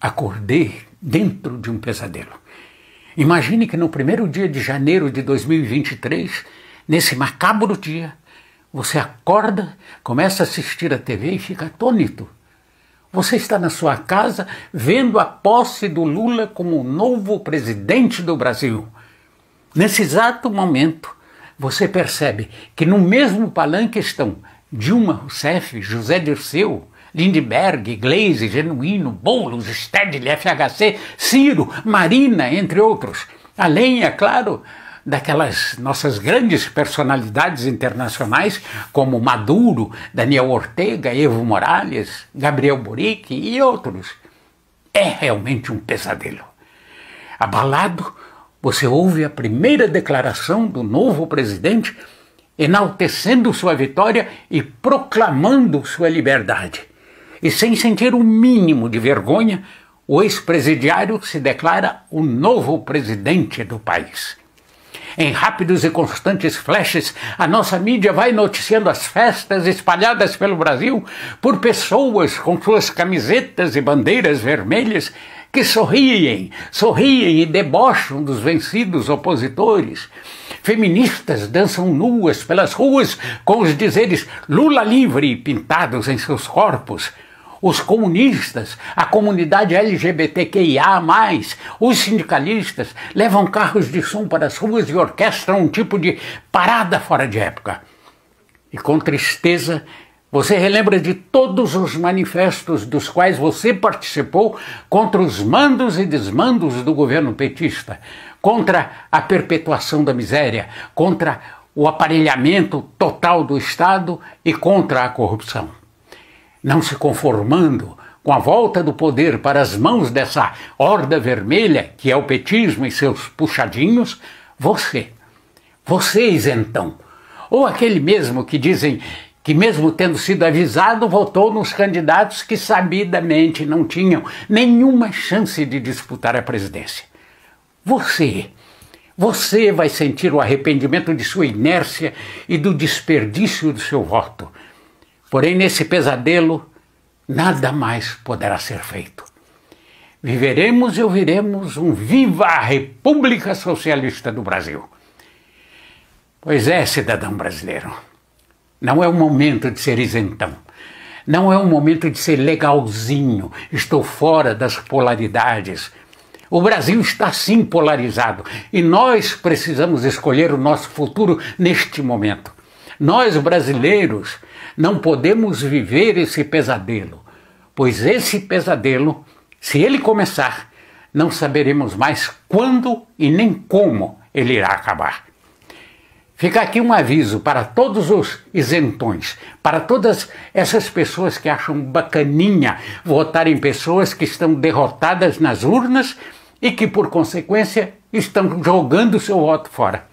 acordei dentro de um pesadelo. Imagine que no primeiro dia de janeiro de 2023, nesse macabro dia, você acorda, começa a assistir a TV e fica atônito. Você está na sua casa vendo a posse do Lula como o novo presidente do Brasil. Nesse exato momento, você percebe que no mesmo palanque estão Dilma Rousseff, José Dirceu, Lindbergh, Glaze, Genuíno, Boulos, Stedley, FHC, Ciro, Marina, entre outros. Além, é claro, daquelas nossas grandes personalidades internacionais, como Maduro, Daniel Ortega, Evo Morales, Gabriel Boric e outros. É realmente um pesadelo. Abalado, você ouve a primeira declaração do novo presidente enaltecendo sua vitória e proclamando sua liberdade e sem sentir o mínimo de vergonha, o ex-presidiário se declara o novo presidente do país. Em rápidos e constantes flashes, a nossa mídia vai noticiando as festas espalhadas pelo Brasil por pessoas com suas camisetas e bandeiras vermelhas que sorriem, sorriem e debocham dos vencidos opositores. Feministas dançam nuas pelas ruas com os dizeres Lula livre pintados em seus corpos os comunistas, a comunidade LGBTQIA, os sindicalistas levam carros de som para as ruas e orquestram um tipo de parada fora de época. E com tristeza, você relembra de todos os manifestos dos quais você participou contra os mandos e desmandos do governo petista, contra a perpetuação da miséria, contra o aparelhamento total do Estado e contra a corrupção não se conformando com a volta do poder para as mãos dessa horda vermelha que é o petismo e seus puxadinhos, você, vocês então, ou aquele mesmo que dizem que, mesmo tendo sido avisado, votou nos candidatos que sabidamente não tinham nenhuma chance de disputar a presidência. Você, você vai sentir o arrependimento de sua inércia e do desperdício do seu voto. Porém, nesse pesadelo, nada mais poderá ser feito. Viveremos e ouviremos um Viva a República Socialista do Brasil. Pois é, cidadão brasileiro, não é o momento de ser isentão. Não é o momento de ser legalzinho, estou fora das polaridades. O Brasil está sim polarizado e nós precisamos escolher o nosso futuro neste momento. Nós, brasileiros, não podemos viver esse pesadelo, pois esse pesadelo, se ele começar, não saberemos mais quando e nem como ele irá acabar. Fica aqui um aviso para todos os isentões, para todas essas pessoas que acham bacaninha votar em pessoas que estão derrotadas nas urnas e que, por consequência, estão jogando seu voto fora.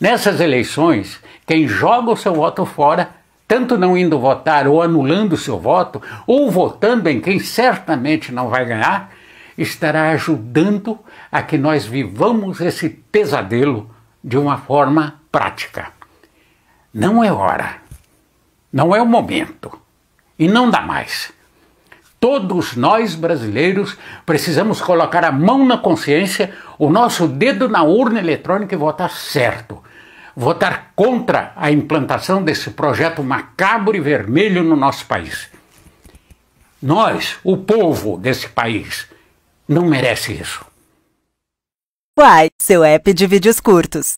Nessas eleições, quem joga o seu voto fora tanto não indo votar ou anulando seu voto, ou votando em quem certamente não vai ganhar, estará ajudando a que nós vivamos esse pesadelo de uma forma prática. Não é hora, não é o momento e não dá mais. Todos nós brasileiros precisamos colocar a mão na consciência, o nosso dedo na urna eletrônica e votar certo votar contra a implantação desse projeto macabro e vermelho no nosso país. Nós, o povo desse país, não merece isso. Uai, seu app de vídeos curtos.